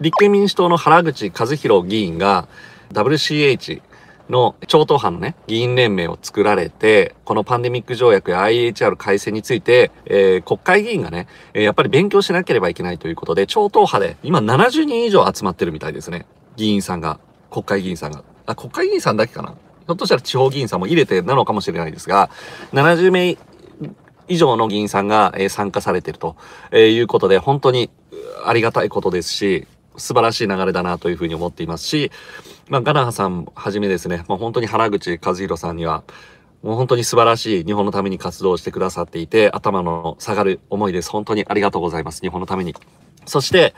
立憲民主党の原口和弘議員が WCH の超党派のね、議員連盟を作られて、このパンデミック条約や IHR 改正について、えー、国会議員がね、えやっぱり勉強しなければいけないということで、超党派で今70人以上集まってるみたいですね。議員さんが、国会議員さんが。あ、国会議員さんだけかなひょっとしたら地方議員さんも入れてなのかもしれないですが、70名以上の議員さんが参加されてるということで、本当にありがたいことですし、素晴らしい流れだなというふうに思っていますし、まあ、ガナハさんはじめですね、まあ、本当に原口和弘さんには、もう本当に素晴らしい日本のために活動してくださっていて、頭の下がる思いです。本当にありがとうございます。日本のために。そして、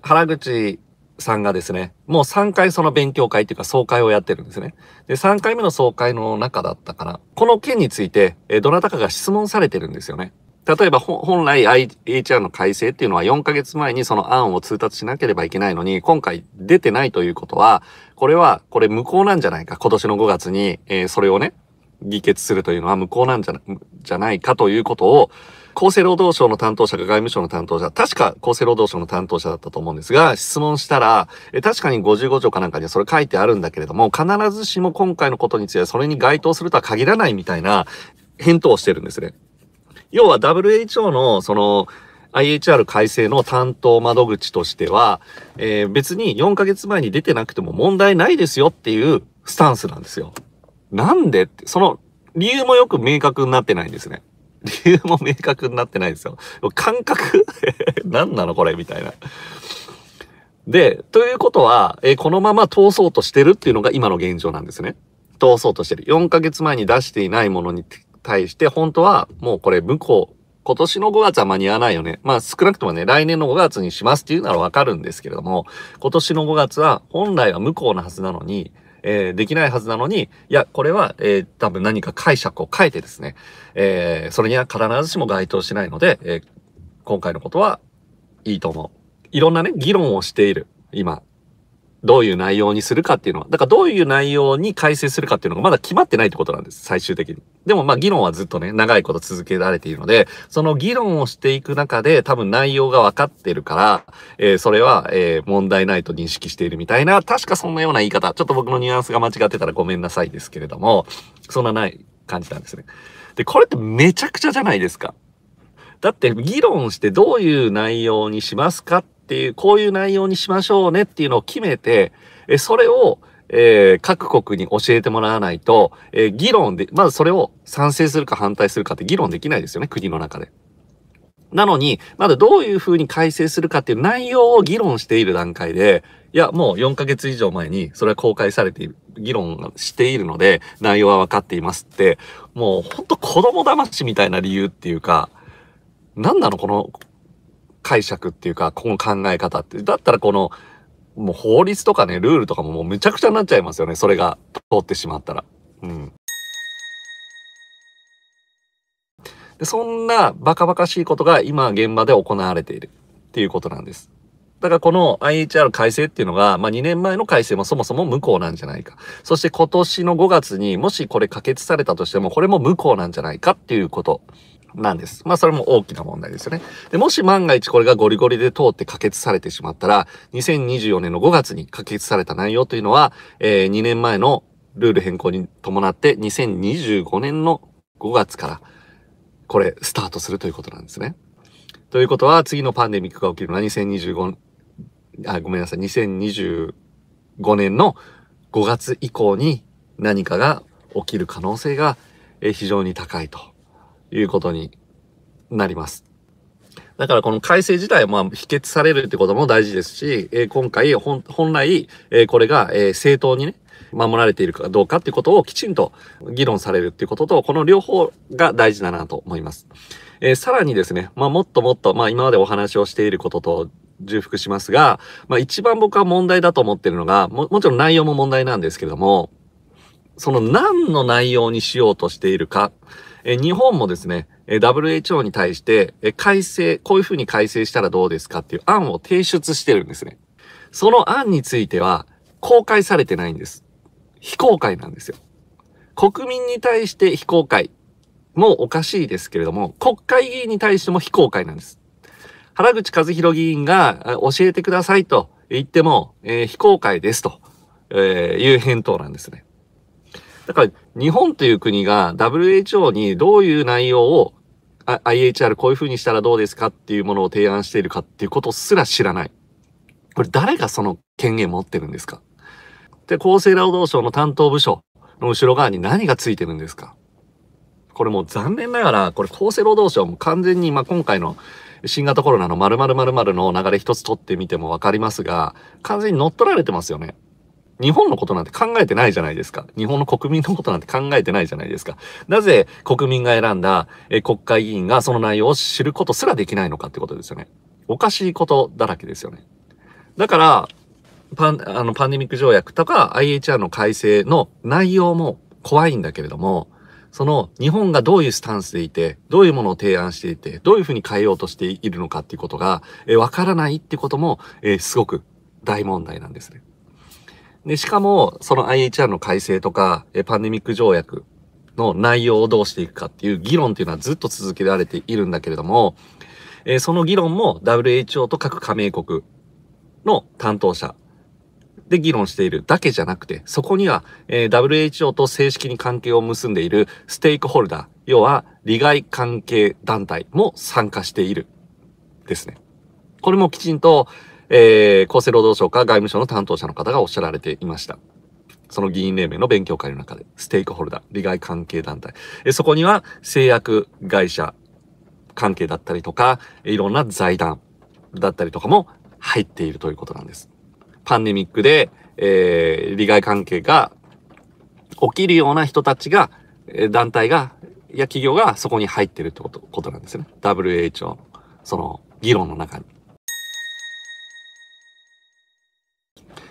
原口さんがですね、もう3回その勉強会というか総会をやってるんですね。で、3回目の総会の中だったかな。この件について、えどなたかが質問されてるんですよね。例えば本来 IHR の改正っていうのは4ヶ月前にその案を通達しなければいけないのに、今回出てないということは、これは、これ無効なんじゃないか。今年の5月に、えー、それをね、議決するというのは無効なんじゃじゃないかということを、厚生労働省の担当者が外務省の担当者、確か厚生労働省の担当者だったと思うんですが、質問したら、え確かに55条かなんかにはそれ書いてあるんだけれども、必ずしも今回のことについてはそれに該当するとは限らないみたいな返答をしてるんですね。要は WHO のその IHR 改正の担当窓口としては、えー、別に4ヶ月前に出てなくても問題ないですよっていうスタンスなんですよ。なんでって、その理由もよく明確になってないんですね。理由も明確になってないですよ。感覚 何なのこれみたいな。で、ということは、えー、このまま通そうとしてるっていうのが今の現状なんですね。通そうとしてる。4ヶ月前に出していないものに対して、本当はもうこれ向こう、今年の5月は間に合わないよね。まあ少なくともね、来年の5月にしますっていうならわかるんですけれども、今年の5月は本来は無効なはずなのに、えー、できないはずなのに、いや、これは、えー、多分何か解釈を変えてですね、えー、それには必ずしも該当しないので、え今回のことはいいと思う。いろんなね、議論をしている、今、どういう内容にするかっていうのは、だからどういう内容に改正するかっていうのがまだ決まってないってことなんです、最終的に。でもまあ議論はずっとね、長いこと続けられているので、その議論をしていく中で多分内容が分かってるから、えー、それは、えー、問題ないと認識しているみたいな、確かそんなような言い方、ちょっと僕のニュアンスが間違ってたらごめんなさいですけれども、そんなない感じなんですね。で、これってめちゃくちゃじゃないですか。だって議論してどういう内容にしますかってっていう、こういう内容にしましょうねっていうのを決めて、えそれを、えー、各国に教えてもらわないと、えー、議論で、まずそれを賛成するか反対するかって議論できないですよね、国の中で。なのに、まだどういうふうに改正するかっていう内容を議論している段階で、いや、もう4ヶ月以上前にそれは公開されている、議論しているので、内容は分かっていますって、もうほんと子供騙しみたいな理由っていうか、なんなのこの解釈っていうか、この考え方って。だったらこの、もう法律とかね、ルールとかももうむちゃくちゃになっちゃいますよね。それが通ってしまったら。うん。でそんなバカバカしいことが今現場で行われているっていうことなんです。だからこの IHR 改正っていうのが、まあ、2年前の改正もそもそも無効なんじゃないか。そして今年の5月にもしこれ可決されたとしても、これも無効なんじゃないかっていうことなんです。まあそれも大きな問題ですよね。で、もし万が一これがゴリゴリで通って可決されてしまったら、2024年の5月に可決された内容というのは、えー、2年前のルール変更に伴って2025年の5月からこれスタートするということなんですね。ということは次のパンデミックが起きるのは2025、あ、ごめんなさい、2025年の5月以降に何かが起きる可能性が非常に高いということになります。だからこの改正自体まあ否決されるってことも大事ですし、えー、今回本来、えー、これが、えー、正当にね、守られているかどうかっていうことをきちんと議論されるっていうことと、この両方が大事だなと思います。えー、さらにですね、まあもっともっと、まあ今までお話をしていることと重複しますが、まあ一番僕は問題だと思ってるのが、ももちろん内容も問題なんですけども、その何の内容にしようとしているか、え日本もですね、え WHO に対して、え改正、こういうふうに改正したらどうですかっていう案を提出してるんですね。その案については、公開されてないんです。非公開なんですよ。国民に対して非公開もおかしいですけれども、国会議員に対しても非公開なんです。原口和弘議員が教えてくださいと言っても、えー、非公開ですと、えいう返答なんですね。だから日本という国が WHO にどういう内容を IHR こういう風にしたらどうですかっていうものを提案しているかっていうことすら知らない。これ誰がその権限持ってるんですかで、厚生労働省の担当部署の後ろ側に何がついてるんですかこれもう残念ながら、これ厚生労働省も完全に、ま今回の新型コロナの〇〇〇〇の流れ一つ取ってみてもわかりますが、完全に乗っ取られてますよね。日本のことなんて考えてないじゃないですか。日本の国民のことなんて考えてないじゃないですか。なぜ国民が選んだえ国会議員がその内容を知ることすらできないのかってことですよね。おかしいことだらけですよね。だから、パン、あの、パンデミック条約とか IHR の改正の内容も怖いんだけれども、その日本がどういうスタンスでいて、どういうものを提案していて、どういうふうに変えようとしているのかっていうことが、わからないってことも、えー、すごく大問題なんですね。で、しかも、その IHR の改正とか、パンデミック条約の内容をどうしていくかっていう議論っていうのはずっと続けられているんだけれども、えその議論も WHO と各加盟国の担当者で議論しているだけじゃなくて、そこには、え WHO と正式に関係を結んでいるステークホルダー、要は利害関係団体も参加している。ですね。これもきちんと、えー、厚生労働省か外務省の担当者の方がおっしゃられていました。その議員連盟の勉強会の中で、ステークホルダー、利害関係団体。えそこには製薬会社関係だったりとか、いろんな財団だったりとかも入っているということなんです。パンデミックで、えー、利害関係が起きるような人たちが、団体が、や企業がそこに入ってるってことことなんですね。WHO のその議論の中に。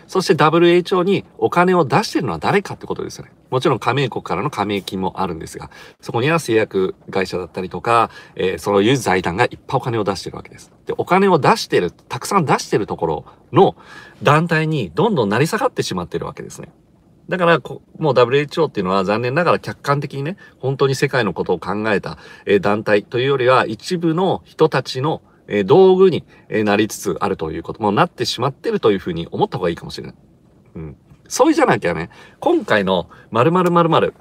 そして WHO にお金を出してるのは誰かってことですよね。もちろん加盟国からの加盟金もあるんですが、そこには製薬会社だったりとか、えー、そういう財団がいっぱいお金を出してるわけです。で、お金を出してる、たくさん出してるところの団体にどんどん成り下がってしまってるわけですね。だからもう WHO っていうのは残念ながら客観的にね、本当に世界のことを考えた、え団体というよりは一部の人たちのえ道具になりつつあるということ、もなってしまってるというふうに思った方がいいかもしれない。うん。そうじゃなきゃね、今回の〇〇〇〇、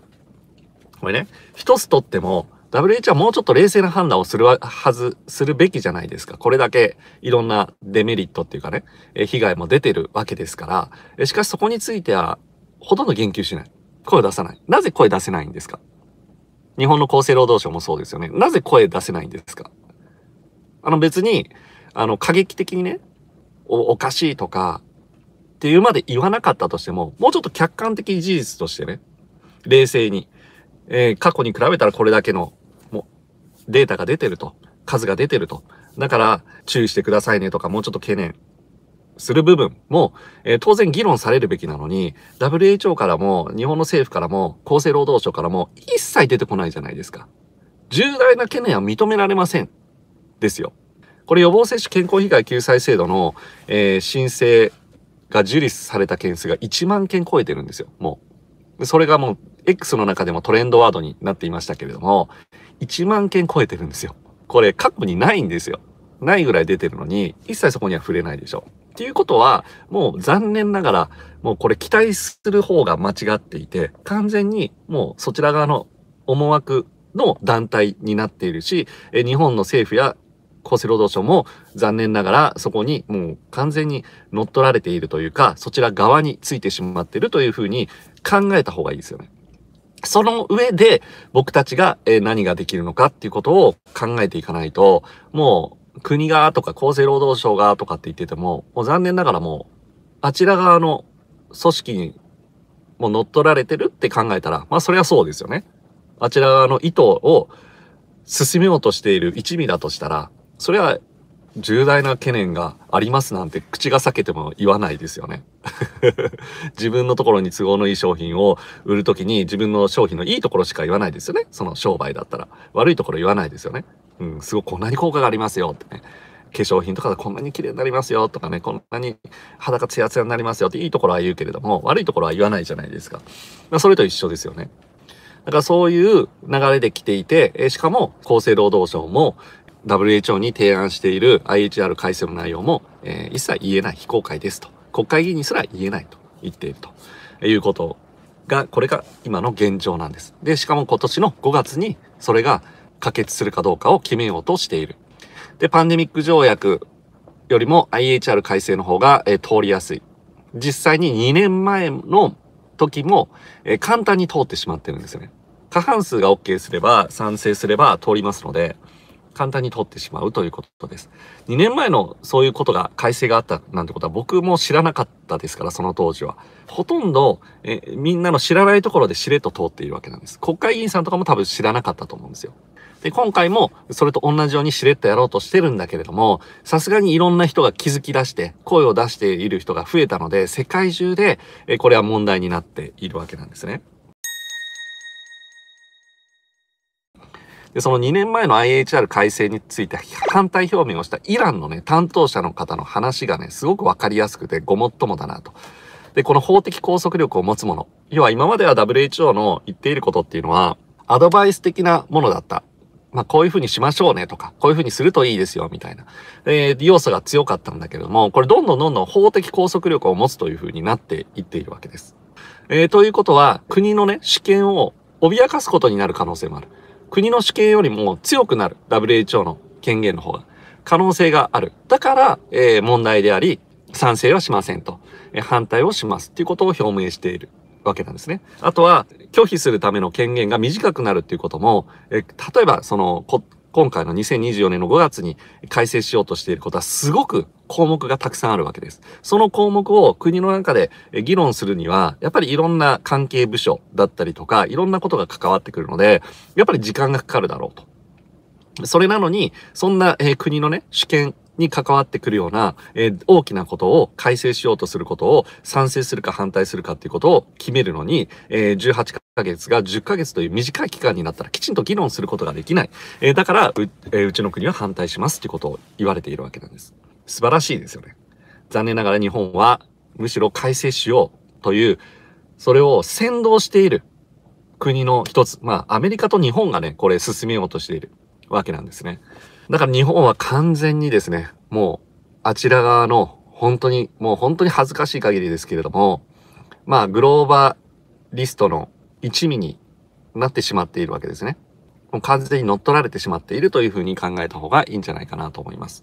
これね、一つとっても、WHO はもうちょっと冷静な判断をするはず、するべきじゃないですか。これだけいろんなデメリットっていうかね、え被害も出てるわけですから、しかしそこについては、ほとんど言及しない。声を出さない。なぜ声出せないんですか日本の厚生労働省もそうですよね。なぜ声出せないんですかあの別に、あの過激的にね、おおかしいとか、っていうまで言わなかったとしても、もうちょっと客観的事実としてね、冷静に、えー、過去に比べたらこれだけの、もう、データが出てると、数が出てると。だから、注意してくださいねとか、もうちょっと懸念する部分も、えー、当然議論されるべきなのに、WHO からも、日本の政府からも、厚生労働省からも、一切出てこないじゃないですか。重大な懸念は認められません。ですよ。これ予防接種健康被害救済制度の、えー、申請が受理された件数が1万件超えてるんですよ、もう。それがもう X の中でもトレンドワードになっていましたけれども、1万件超えてるんですよ。これ過去にないんですよ。ないぐらい出てるのに、一切そこには触れないでしょ。っていうことは、もう残念ながら、もうこれ期待する方が間違っていて、完全にもうそちら側の思惑の団体になっているし、日本の政府や厚生労働省も残念ながらそこにもう完全に乗っ取られているというか、そちら側についてしまってるというふうに考えた方がいいですよね。その上で僕たちが何ができるのかっていうことを考えていかないと、もう国がとか厚生労働省がとかって言ってても、もう残念ながらもうあちら側の組織にもう乗っ取られてるって考えたら、まあそれはそうですよね。あちら側の意図を進めようとしている一味だとしたら、それは重大な懸念がありますなんて口が裂けても言わないですよね 自分のところに都合のいい商品を売るときに自分の商品のいいところしか言わないですよね。その商売だったら。悪いところ言わないですよね。うん、すごくこんなに効果がありますよってね。化粧品とかこんなに綺麗になりますよとかね、こんなに肌がツヤツヤになりますよっていいところは言うけれども、悪いところは言わないじゃないですか。まあ、それと一緒ですよね。だからそういう流れで来ていて、しかも厚生労働省も WHO に提案している IHR 改正の内容も、えー、一切言えない非公開ですと。国会議員にすら言えないと言っているということが、これが今の現状なんです。で、しかも今年の5月にそれが可決するかどうかを決めようとしている。で、パンデミック条約よりも IHR 改正の方が、えー、通りやすい。実際に2年前の時も、えー、簡単に通ってしまってるんですよね。過半数が OK すれば、賛成すれば通りますので、簡単に取ってしまうということです。2年前のそういうことが改正があったなんてことは僕も知らなかったですから、その当時は。ほとんど、えみんなの知らないところでしれっと通っているわけなんです。国会議員さんとかも多分知らなかったと思うんですよ。で、今回もそれと同じようにしれっとやろうとしてるんだけれども、さすがにいろんな人が気づき出して、声を出している人が増えたので、世界中でこれは問題になっているわけなんですね。で、その2年前の IHR 改正について反対表明をしたイランのね、担当者の方の話がね、すごくわかりやすくて、ごもっともだなと。で、この法的拘束力を持つもの。要は今までは WHO の言っていることっていうのは、アドバイス的なものだった。まあ、こういうふうにしましょうねとか、こういうふうにするといいですよ、みたいな、えー、要素が強かったんだけれども、これどんどんどんどん法的拘束力を持つというふうになっていっているわけです。えー、ということは、国のね、主権を脅かすことになる可能性もある。国の主権よりも強くなる WHO の権限の方が可能性があるだから、えー、問題であり賛成はしませんと、えー、反対をしますということを表明しているわけなんですねあとは拒否するための権限が短くなるっていうことも、えー、例えばその今回の2024年の5月に改正しようとしていることはすごく項目がたくさんあるわけです。その項目を国の中で議論するには、やっぱりいろんな関係部署だったりとか、いろんなことが関わってくるので、やっぱり時間がかかるだろうと。それなのに、そんな、えー、国のね、主権に関わってくるような、えー、大きなことを改正しようとすることを賛成するか反対するかっていうことを決めるのに、えー、18ヶ月が10ヶ月という短い期間になったらきちんと議論することができない。えー、だからう、えうちの国は反対しますっていうことを言われているわけなんです。素晴らしいですよね。残念ながら日本はむしろ改正しようという、それを先導している国の一つ。まあ、アメリカと日本がね、これ進めようとしているわけなんですね。だから日本は完全にですね、もう、あちら側の、本当に、もう本当に恥ずかしい限りですけれども、まあ、グローバリストの一味になってしまっているわけですね。もう完全に乗っ取られてしまっているというふうに考えた方がいいんじゃないかなと思います。